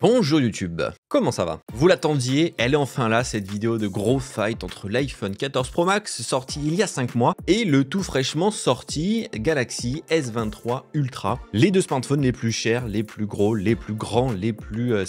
Bonjour YouTube, comment ça va Vous l'attendiez, elle est enfin là cette vidéo de gros fight entre l'iPhone 14 Pro Max sorti il y a 5 mois et le tout fraîchement sorti Galaxy S23 Ultra, les deux smartphones les plus chers, les plus gros, les plus grands, les plus euh,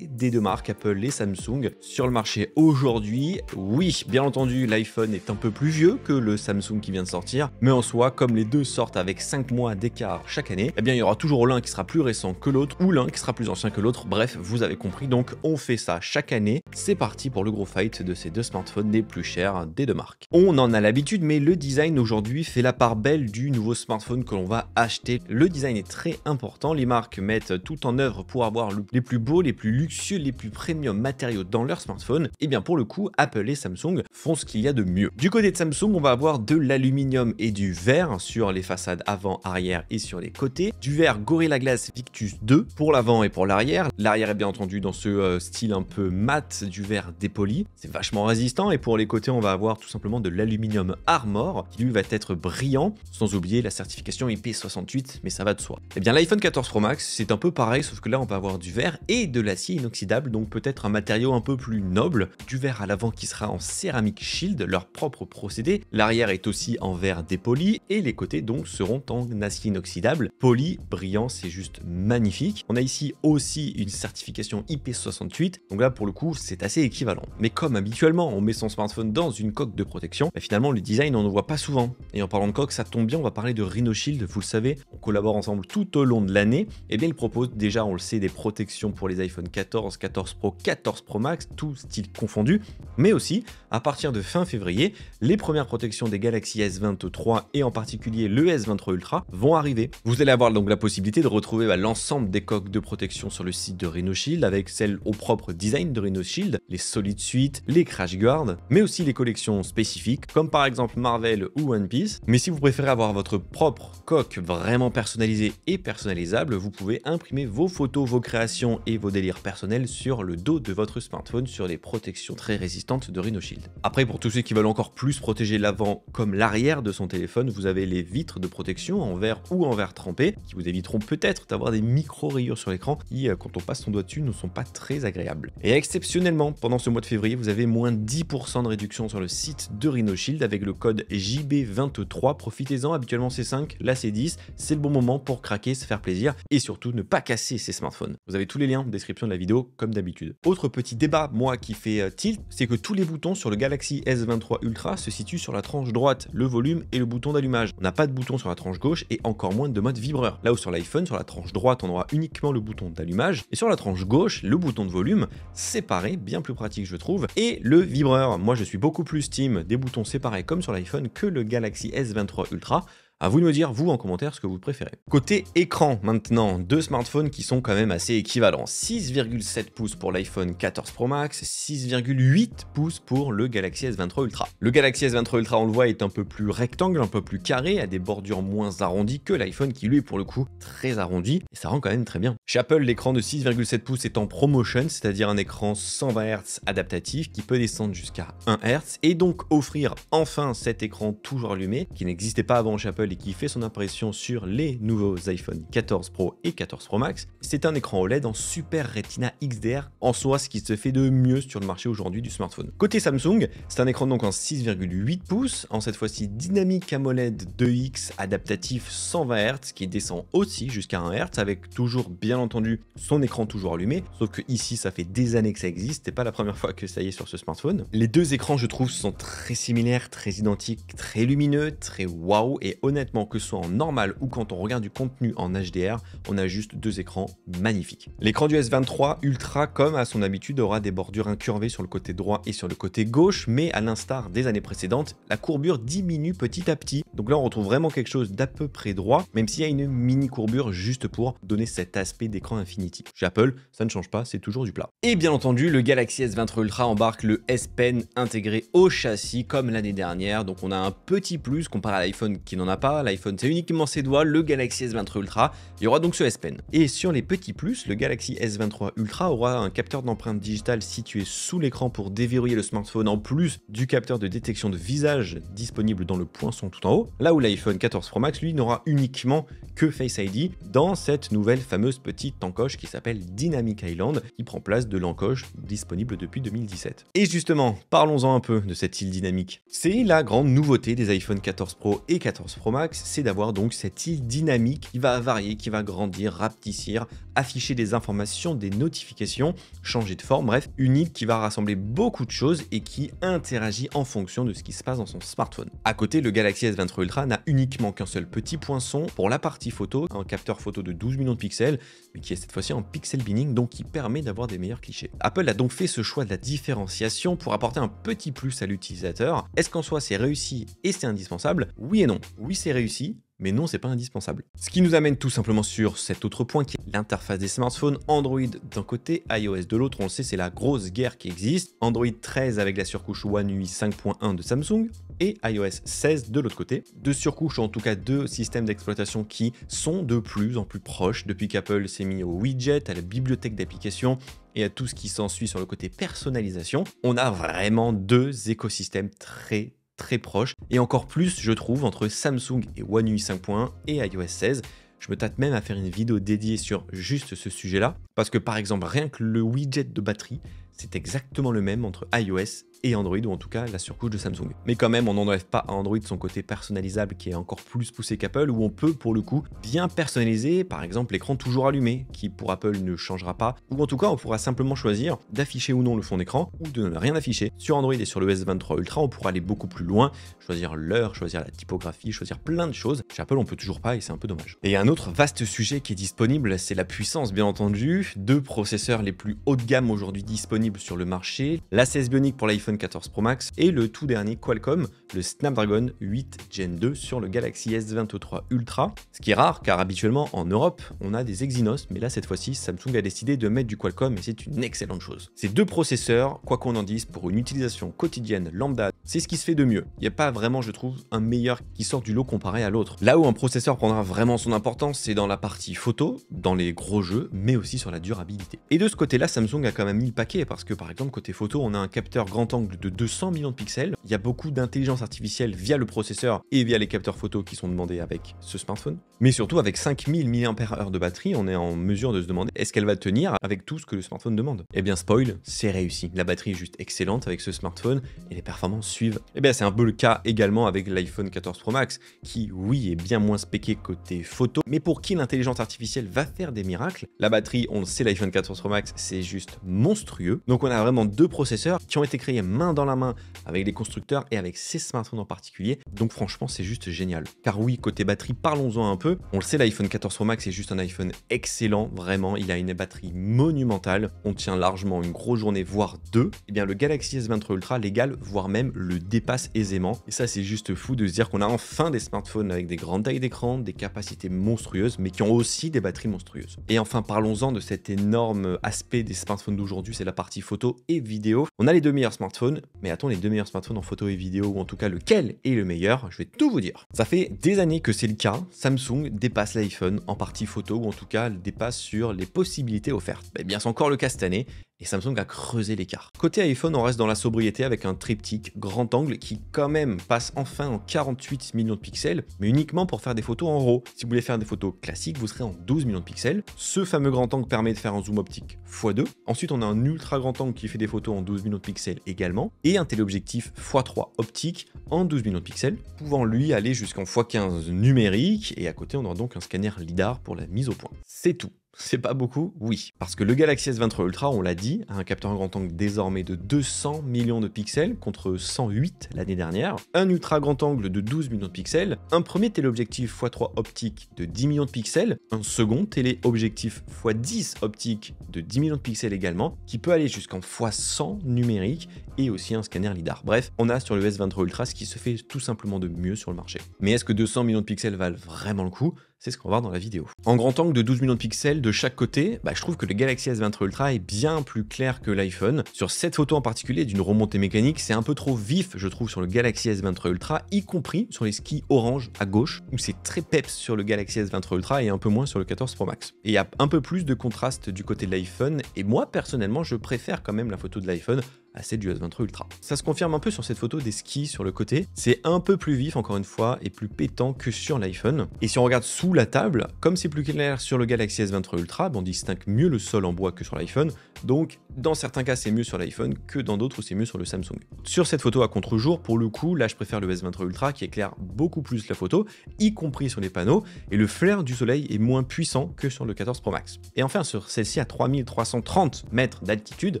des deux marques Apple et Samsung sur le marché aujourd'hui. Oui, bien entendu, l'iPhone est un peu plus vieux que le Samsung qui vient de sortir, mais en soi, comme les deux sortent avec 5 mois d'écart chaque année, eh bien il y aura toujours l'un qui sera plus récent que l'autre ou l'un qui sera plus ancien que l'autre. Bref, vous avez compris, donc on fait ça chaque année. C'est parti pour le gros fight de ces deux smartphones les plus chers hein, des deux marques. On en a l'habitude, mais le design aujourd'hui fait la part belle du nouveau smartphone que l'on va acheter. Le design est très important, les marques mettent tout en œuvre pour avoir les plus beaux, les plus luxueux, les plus premium matériaux dans leur smartphone. Et bien pour le coup, Apple et Samsung font ce qu'il y a de mieux. Du côté de Samsung, on va avoir de l'aluminium et du verre sur les façades avant, arrière et sur les côtés. Du verre Gorilla Glass Victus 2 pour l'avant et pour l'arrière. L'arrière et est bien entendu dans ce euh, style un peu mat du verre dépoli. C'est vachement résistant et pour les côtés, on va avoir tout simplement de l'aluminium Armor qui lui va être brillant, sans oublier la certification IP68, mais ça va de soi. Et eh bien l'iPhone 14 Pro Max, c'est un peu pareil, sauf que là, on va avoir du verre et de l'acier inoxydable, donc peut-être un matériau un peu plus noble, du verre à l'avant qui sera en céramique shield, leur propre procédé. L'arrière est aussi en verre dépoli et les côtés donc seront en acier inoxydable. Poli, brillant, c'est juste magnifique. On a ici aussi une certification IP68, donc là pour le coup c'est assez équivalent. Mais comme habituellement on met son smartphone dans une coque de protection, bah, finalement le design on ne voit pas souvent. Et en parlant de coque, ça tombe bien, on va parler de Rhino Shield, vous le savez, on collabore ensemble tout au long de l'année, et eh bien il propose déjà, on le sait, des protections pour les iPhone 14, 14 Pro, 14 Pro Max, tout style confondu, mais aussi à partir de fin février, les premières protections des Galaxy S23 et en particulier le S23 Ultra vont arriver. Vous allez avoir donc la possibilité de retrouver bah, l'ensemble des coques de protection sur le site de Shield, avec celle au propre design de Rhino Shield, les solides suites, les Crash Guard, mais aussi les collections spécifiques, comme par exemple Marvel ou One Piece. Mais si vous préférez avoir votre propre coque vraiment personnalisée et personnalisable, vous pouvez imprimer vos photos, vos créations et vos délires personnels sur le dos de votre smartphone sur les protections très résistantes de Rhino Shield. Après, pour tous ceux qui veulent encore plus protéger l'avant comme l'arrière de son téléphone, vous avez les vitres de protection en verre ou en verre trempé qui vous éviteront peut-être d'avoir des micro-rayures sur l'écran qui, euh, quand on passe son doit dessus ne sont pas très agréables. Et exceptionnellement, pendant ce mois de février, vous avez moins 10% de réduction sur le site de RhinoShield avec le code JB23. Profitez-en, habituellement c'est 5, là c'est 10. C'est le bon moment pour craquer, se faire plaisir et surtout ne pas casser ses smartphones. Vous avez tous les liens en description de la vidéo comme d'habitude. Autre petit débat, moi qui fait euh, tilt, c'est que tous les boutons sur le Galaxy S23 Ultra se situent sur la tranche droite, le volume et le bouton d'allumage. On n'a pas de bouton sur la tranche gauche et encore moins de mode vibreur. Là où sur l'iPhone, sur la tranche droite, on aura uniquement le bouton d'allumage et sur la tranche gauche, le bouton de volume séparé, bien plus pratique je trouve, et le vibreur. Moi je suis beaucoup plus team des boutons séparés comme sur l'iPhone que le Galaxy S23 Ultra. À vous de me dire, vous, en commentaire, ce que vous préférez. Côté écran, maintenant, deux smartphones qui sont quand même assez équivalents. 6,7 pouces pour l'iPhone 14 Pro Max, 6,8 pouces pour le Galaxy S23 Ultra. Le Galaxy S23 Ultra, on le voit, est un peu plus rectangle, un peu plus carré, a des bordures moins arrondies que l'iPhone qui, lui, est pour le coup, très arrondi, et ça rend quand même très bien. Chez Apple, l'écran de 6,7 pouces est en ProMotion, c'est-à-dire un écran 120 Hz adaptatif qui peut descendre jusqu'à 1 Hz, et donc offrir enfin cet écran toujours allumé, qui n'existait pas avant chez Apple et qui fait son impression sur les nouveaux iPhone 14 Pro et 14 Pro Max, c'est un écran OLED en Super Retina XDR, en soi ce qui se fait de mieux sur le marché aujourd'hui du smartphone. Côté Samsung, c'est un écran donc en 6,8 pouces, en cette fois-ci dynamique AMOLED 2X adaptatif 120 Hz qui descend aussi jusqu'à 1 Hz avec toujours bien entendu son écran toujours allumé, sauf que ici ça fait des années que ça existe, et pas la première fois que ça y est sur ce smartphone. Les deux écrans je trouve sont très similaires, très identiques, très lumineux, très waouh et honnêtement que ce soit en normal ou quand on regarde du contenu en HDR, on a juste deux écrans magnifiques. L'écran du S23 Ultra, comme à son habitude, aura des bordures incurvées sur le côté droit et sur le côté gauche, mais à l'instar des années précédentes, la courbure diminue petit à petit. Donc là, on retrouve vraiment quelque chose d'à peu près droit, même s'il y a une mini courbure juste pour donner cet aspect d'écran Infinity. Chez Apple, ça ne change pas, c'est toujours du plat. Et bien entendu, le Galaxy S23 Ultra embarque le S Pen intégré au châssis comme l'année dernière, donc on a un petit plus comparé à l'iPhone qui n'en a pas l'iPhone, c'est uniquement ses doigts, le Galaxy S23 Ultra. Il y aura donc ce S Pen. Et sur les petits plus, le Galaxy S23 Ultra aura un capteur d'empreinte digitale situé sous l'écran pour déverrouiller le smartphone en plus du capteur de détection de visage disponible dans le poinçon tout en haut. Là où l'iPhone 14 Pro Max, lui, n'aura uniquement que Face ID dans cette nouvelle fameuse petite encoche qui s'appelle Dynamic Island, qui prend place de l'encoche disponible depuis 2017. Et justement, parlons-en un peu de cette île dynamique. C'est la grande nouveauté des iPhone 14 Pro et 14 Pro Max c'est d'avoir donc cette île dynamique qui va varier, qui va grandir, rapetissir, afficher des informations, des notifications, changer de forme, bref, une île qui va rassembler beaucoup de choses et qui interagit en fonction de ce qui se passe dans son smartphone. À côté, le Galaxy S23 Ultra n'a uniquement qu'un seul petit poinçon pour la partie photo, un capteur photo de 12 millions de pixels, mais qui est cette fois-ci en pixel binning, donc qui permet d'avoir des meilleurs clichés. Apple a donc fait ce choix de la différenciation pour apporter un petit plus à l'utilisateur. Est-ce qu'en soi c'est réussi et c'est indispensable Oui et non. Oui c'est réussi, mais non, c'est pas indispensable. Ce qui nous amène tout simplement sur cet autre point qui est l'interface des smartphones Android d'un côté, iOS de l'autre. On sait, c'est la grosse guerre qui existe. Android 13 avec la surcouche One UI 5.1 de Samsung et iOS 16 de l'autre côté. Deux surcouches, en tout cas deux systèmes d'exploitation qui sont de plus en plus proches depuis qu'Apple s'est mis au widget, à la bibliothèque d'applications et à tout ce qui s'ensuit sur le côté personnalisation. On a vraiment deux écosystèmes très très proche, et encore plus, je trouve, entre Samsung et One UI 5.1 et iOS 16. Je me tâte même à faire une vidéo dédiée sur juste ce sujet-là, parce que par exemple, rien que le widget de batterie, c'est exactement le même entre iOS et Android, ou en tout cas la surcouche de Samsung. Mais quand même, on n'enlève pas à Android son côté personnalisable qui est encore plus poussé qu'Apple, où on peut pour le coup bien personnaliser par exemple l'écran toujours allumé, qui pour Apple ne changera pas, ou en tout cas on pourra simplement choisir d'afficher ou non le fond d'écran, ou de ne rien afficher. Sur Android et sur le S23 Ultra, on pourra aller beaucoup plus loin, choisir l'heure, choisir la typographie, choisir plein de choses. Chez Apple, on peut toujours pas et c'est un peu dommage. Et un autre vaste sujet qui est disponible, c'est la puissance bien entendu. Deux processeurs les plus haut de gamme aujourd'hui disponibles sur le marché, la 16 Bionic pour l'iPhone 14 Pro Max et le tout dernier Qualcomm, le Snapdragon 8 Gen 2 sur le Galaxy S23 Ultra. Ce qui est rare car habituellement en Europe, on a des Exynos, mais là cette fois-ci, Samsung a décidé de mettre du Qualcomm et c'est une excellente chose. Ces deux processeurs, quoi qu'on en dise, pour une utilisation quotidienne lambda, c'est ce qui se fait de mieux. Il n'y a pas vraiment, je trouve, un meilleur qui sort du lot comparé à l'autre. Là où un processeur prendra vraiment son importance, c'est dans la partie photo, dans les gros jeux, mais aussi sur la durabilité. Et de ce côté-là, Samsung a quand même mis le paquet parce que par exemple, côté photo, on a un capteur grand angle de 200 millions de pixels. Il y a beaucoup d'intelligence artificielle via le processeur et via les capteurs photo qui sont demandés avec ce smartphone. Mais surtout, avec 5000 mAh de batterie, on est en mesure de se demander est-ce qu'elle va tenir avec tout ce que le smartphone demande Eh bien, spoil, c'est réussi. La batterie est juste excellente avec ce smartphone et les performances suivent. Eh bien, c'est un peu le cas également avec l'iPhone 14 Pro Max, qui, oui, est bien moins spéqué côté photo, mais pour qui l'intelligence artificielle va faire des miracles. La batterie, on le sait, l'iPhone 14 Pro Max, c'est juste monstrueux. Donc, on a vraiment deux processeurs qui ont été créés main dans la main avec les constructeurs et avec ces smartphones en particulier. Donc franchement, c'est juste génial. Car oui, côté batterie, parlons-en un peu. On le sait, l'iPhone 14 Pro Max est juste un iPhone excellent, vraiment. Il a une batterie monumentale. On tient largement une grosse journée, voire deux. Et eh bien, le Galaxy S23 Ultra l'égale, voire même le dépasse aisément. Et ça, c'est juste fou de se dire qu'on a enfin des smartphones avec des grandes tailles d'écran, des capacités monstrueuses, mais qui ont aussi des batteries monstrueuses. Et enfin, parlons-en de cet énorme aspect des smartphones d'aujourd'hui, c'est la partie photo et vidéo. On a les deux meilleurs smartphones mais attends les deux meilleurs smartphones en photo et vidéo, ou en tout cas lequel est le meilleur Je vais tout vous dire. Ça fait des années que c'est le cas. Samsung dépasse l'iPhone en partie photo, ou en tout cas le dépasse sur les possibilités offertes. Mais bah, bien, c'est encore le cas cette année et Samsung a creusé l'écart. Côté iPhone, on reste dans la sobriété avec un triptyque grand angle qui quand même passe enfin en 48 millions de pixels, mais uniquement pour faire des photos en RAW. Si vous voulez faire des photos classiques, vous serez en 12 millions de pixels. Ce fameux grand angle permet de faire un zoom optique x2. Ensuite, on a un ultra grand angle qui fait des photos en 12 millions de pixels également, et un téléobjectif x3 optique en 12 millions de pixels, pouvant lui aller jusqu'en x15 numérique, et à côté, on aura donc un scanner LiDAR pour la mise au point. C'est tout. C'est pas beaucoup Oui. Parce que le Galaxy S23 Ultra, on l'a dit, a un capteur grand angle désormais de 200 millions de pixels contre 108 l'année dernière, un ultra grand angle de 12 millions de pixels, un premier téléobjectif x3 optique de 10 millions de pixels, un second téléobjectif x10 optique de 10 millions de pixels également, qui peut aller jusqu'en x100 numérique et aussi un scanner LiDAR. Bref, on a sur le S23 Ultra ce qui se fait tout simplement de mieux sur le marché. Mais est-ce que 200 millions de pixels valent vraiment le coup c'est ce qu'on va voir dans la vidéo. En grand angle de 12 millions de pixels de chaque côté, bah, je trouve que le Galaxy S23 Ultra est bien plus clair que l'iPhone. Sur cette photo en particulier d'une remontée mécanique, c'est un peu trop vif je trouve sur le Galaxy S23 Ultra, y compris sur les skis orange à gauche, où c'est très peps sur le Galaxy S23 Ultra et un peu moins sur le 14 Pro Max. Et il y a un peu plus de contraste du côté de l'iPhone, et moi personnellement je préfère quand même la photo de l'iPhone c'est du S23 Ultra. Ça se confirme un peu sur cette photo des skis sur le côté. C'est un peu plus vif encore une fois et plus pétant que sur l'iPhone. Et si on regarde sous la table, comme c'est plus clair sur le Galaxy S23 Ultra, bah, on distingue mieux le sol en bois que sur l'iPhone. Donc dans certains cas c'est mieux sur l'iPhone que dans d'autres où c'est mieux sur le Samsung. Sur cette photo à contre-jour, pour le coup, là je préfère le S23 Ultra qui éclaire beaucoup plus la photo, y compris sur les panneaux, et le flair du soleil est moins puissant que sur le 14 Pro Max. Et enfin sur celle-ci à 3330 mètres d'altitude,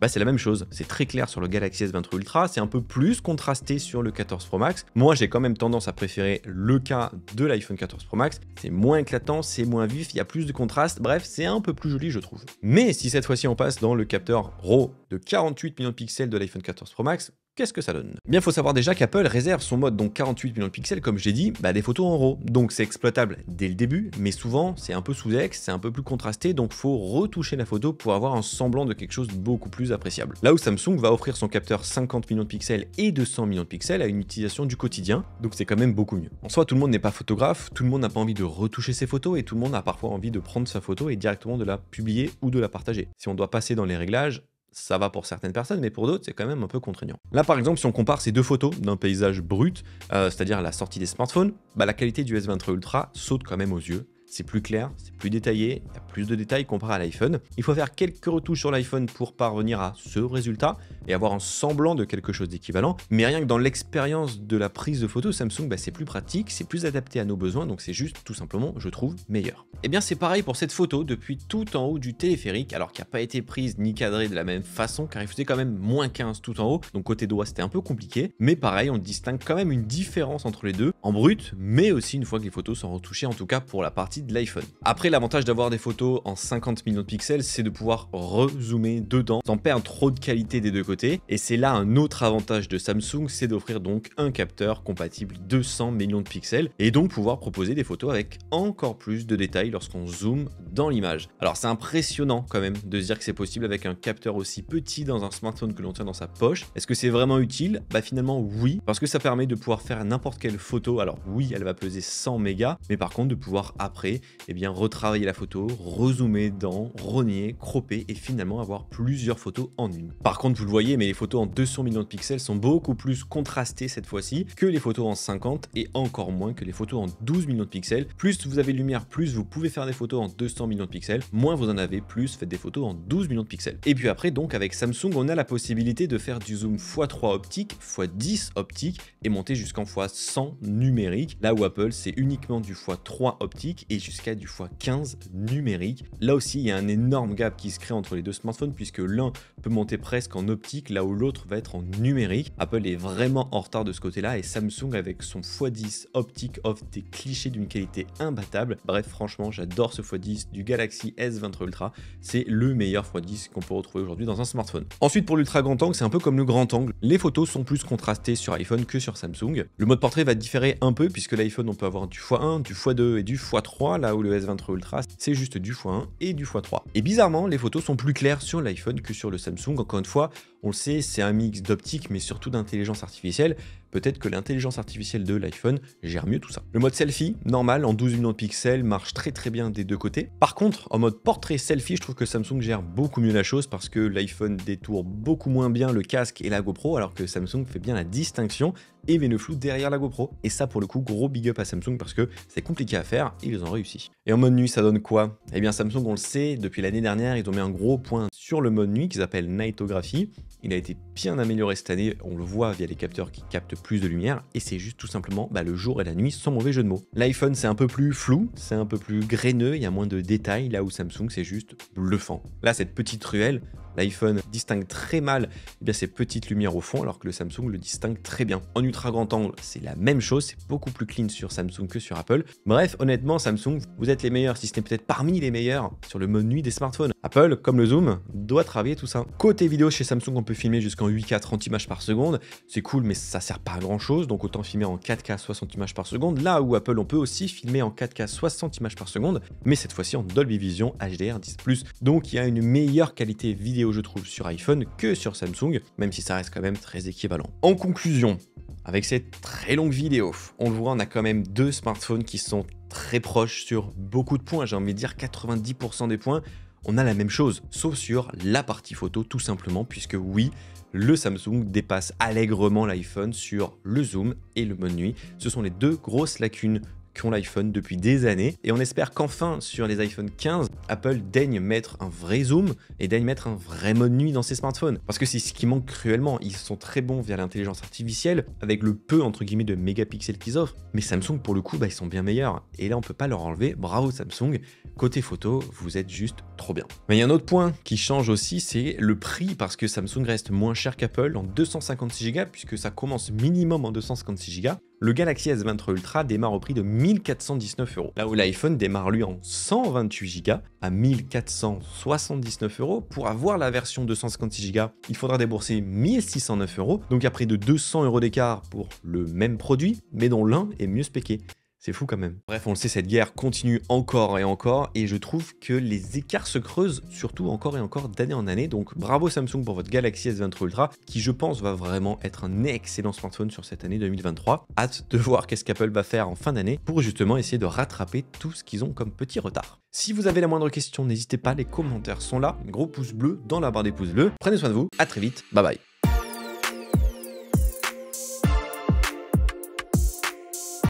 bah c'est la même chose, c'est très clair sur le Galaxy S23 Ultra, c'est un peu plus contrasté sur le 14 Pro Max. Moi, j'ai quand même tendance à préférer le cas de l'iPhone 14 Pro Max. C'est moins éclatant, c'est moins vif, il y a plus de contraste, bref, c'est un peu plus joli, je trouve. Mais si cette fois-ci on passe dans le capteur RAW de 48 millions de pixels de l'iPhone 14 Pro Max, Qu'est-ce que ça donne Bien, faut savoir déjà qu'Apple réserve son mode dont 48 millions de pixels, comme j'ai dit, bah, des photos en RAW. Donc c'est exploitable dès le début, mais souvent c'est un peu sous ex, c'est un peu plus contrasté, donc faut retoucher la photo pour avoir un semblant de quelque chose de beaucoup plus appréciable. Là où Samsung va offrir son capteur 50 millions de pixels et 200 millions de pixels à une utilisation du quotidien, donc c'est quand même beaucoup mieux. En soi, tout le monde n'est pas photographe, tout le monde n'a pas envie de retoucher ses photos et tout le monde a parfois envie de prendre sa photo et directement de la publier ou de la partager. Si on doit passer dans les réglages, ça va pour certaines personnes, mais pour d'autres, c'est quand même un peu contraignant. Là, par exemple, si on compare ces deux photos d'un paysage brut, euh, c'est-à-dire la sortie des smartphones, bah, la qualité du S23 Ultra saute quand même aux yeux c'est plus clair, c'est plus détaillé, il y a plus de détails comparé à l'iPhone. Il faut faire quelques retouches sur l'iPhone pour parvenir à ce résultat et avoir un semblant de quelque chose d'équivalent. Mais rien que dans l'expérience de la prise de photo, Samsung, bah, c'est plus pratique, c'est plus adapté à nos besoins, donc c'est juste tout simplement, je trouve, meilleur. Et eh bien c'est pareil pour cette photo depuis tout en haut du téléphérique, alors qu'il n'a pas été prise ni cadrée de la même façon, car il faisait quand même moins 15 tout en haut, donc côté doigt c'était un peu compliqué. Mais pareil, on distingue quand même une différence entre les deux, en brut, mais aussi une fois que les photos sont retouchées, en tout cas pour la partie de l'iPhone. Après, l'avantage d'avoir des photos en 50 millions de pixels, c'est de pouvoir rezoomer dedans sans perdre trop de qualité des deux côtés. Et c'est là un autre avantage de Samsung, c'est d'offrir donc un capteur compatible 200 millions de pixels et donc pouvoir proposer des photos avec encore plus de détails lorsqu'on zoome dans l'image. Alors c'est impressionnant quand même de se dire que c'est possible avec un capteur aussi petit dans un smartphone que l'on tient dans sa poche. Est-ce que c'est vraiment utile Bah finalement oui, parce que ça permet de pouvoir faire n'importe quelle photo. Alors oui, elle va peser 100 mégas, mais par contre de pouvoir après et eh bien, retravailler la photo, rezoomer dans, rogner, croper et finalement avoir plusieurs photos en une. Par contre, vous le voyez, mais les photos en 200 millions de pixels sont beaucoup plus contrastées cette fois-ci que les photos en 50 et encore moins que les photos en 12 millions de pixels. Plus vous avez de lumière, plus vous pouvez faire des photos en 200 millions de pixels, moins vous en avez, plus faites des photos en 12 millions de pixels. Et puis après, donc, avec Samsung, on a la possibilité de faire du zoom x3 optique, x10 optique et monter jusqu'en x100 numérique, là où Apple, c'est uniquement du x3 optique et jusqu'à du x15 numérique. Là aussi, il y a un énorme gap qui se crée entre les deux smartphones puisque l'un peut monter presque en optique là où l'autre va être en numérique. Apple est vraiment en retard de ce côté-là et Samsung avec son x10 optique offre des clichés d'une qualité imbattable. Bref, franchement, j'adore ce x10 du Galaxy S23 Ultra. C'est le meilleur x10 qu'on peut retrouver aujourd'hui dans un smartphone. Ensuite, pour l'ultra grand angle, c'est un peu comme le grand angle. Les photos sont plus contrastées sur iPhone que sur Samsung. Le mode portrait va différer un peu puisque l'iPhone, on peut avoir du x1, du x2 et du x3 là où le S23 Ultra, c'est juste du X1 et du X3. Et bizarrement, les photos sont plus claires sur l'iPhone que sur le Samsung, encore une fois, on le sait, c'est un mix d'optique, mais surtout d'intelligence artificielle. Peut-être que l'intelligence artificielle de l'iPhone gère mieux tout ça. Le mode selfie, normal, en 12 millions de pixels, marche très très bien des deux côtés. Par contre, en mode portrait selfie, je trouve que Samsung gère beaucoup mieux la chose parce que l'iPhone détourne beaucoup moins bien le casque et la GoPro, alors que Samsung fait bien la distinction et met le flou derrière la GoPro. Et ça, pour le coup, gros big up à Samsung parce que c'est compliqué à faire ils ont réussi. Et en mode nuit, ça donne quoi Eh bien, Samsung, on le sait, depuis l'année dernière, ils ont mis un gros point sur le mode nuit qu'ils appellent Nightography. Il a été bien amélioré cette année, on le voit via les capteurs qui captent plus de lumière, et c'est juste tout simplement bah, le jour et la nuit sans mauvais jeu de mots. L'iPhone c'est un peu plus flou, c'est un peu plus graineux, il y a moins de détails, là où Samsung c'est juste bluffant. Là cette petite ruelle, L'iPhone distingue très mal eh bien, ces petites lumières au fond, alors que le Samsung le distingue très bien. En ultra grand angle, c'est la même chose, c'est beaucoup plus clean sur Samsung que sur Apple. Bref, honnêtement, Samsung, vous êtes les meilleurs, si ce n'est peut-être parmi les meilleurs sur le mode nuit des smartphones. Apple, comme le zoom, doit travailler tout ça. Côté vidéo, chez Samsung, on peut filmer jusqu'en 8K 30 images par seconde. C'est cool, mais ça sert pas à grand chose, donc autant filmer en 4K 60 images par seconde. Là où Apple, on peut aussi filmer en 4K 60 images par seconde, mais cette fois-ci en Dolby Vision HDR10+. Donc il y a une meilleure qualité vidéo je trouve, sur iPhone que sur Samsung, même si ça reste quand même très équivalent. En conclusion, avec cette très longue vidéo, on le voit, on a quand même deux smartphones qui sont très proches sur beaucoup de points, j'ai envie de dire 90% des points, on a la même chose, sauf sur la partie photo tout simplement, puisque oui, le Samsung dépasse allègrement l'iPhone sur le zoom et le mode nuit. Ce sont les deux grosses lacunes qui ont l'iPhone depuis des années. Et on espère qu'enfin, sur les iPhone 15, Apple daigne mettre un vrai zoom et daigne mettre un vrai mode nuit dans ses smartphones. Parce que c'est ce qui manque cruellement. Ils sont très bons via l'intelligence artificielle, avec le peu, entre guillemets, de mégapixels qu'ils offrent. Mais Samsung, pour le coup, bah, ils sont bien meilleurs. Et là, on peut pas leur enlever. Bravo Samsung. Côté photo, vous êtes juste trop bien. Mais il y a un autre point qui change aussi, c'est le prix, parce que Samsung reste moins cher qu'Apple en 256 Go, puisque ça commence minimum en 256 Go le Galaxy S23 Ultra démarre au prix de 1419 euros, là où l'iPhone démarre lui en 128 Go à 1479 euros. Pour avoir la version 256 Go, il faudra débourser 1609 euros, donc à près de 200 euros d'écart pour le même produit, mais dont l'un est mieux spéqué. C'est fou quand même. Bref, on le sait, cette guerre continue encore et encore, et je trouve que les écarts se creusent, surtout encore et encore d'année en année. Donc bravo Samsung pour votre Galaxy S23 Ultra, qui je pense va vraiment être un excellent smartphone sur cette année 2023. Hâte de voir qu'est-ce qu'Apple va faire en fin d'année pour justement essayer de rattraper tout ce qu'ils ont comme petit retard. Si vous avez la moindre question, n'hésitez pas, les commentaires sont là. Gros pouce bleu dans la barre des pouces bleus. Prenez soin de vous, à très vite, bye bye.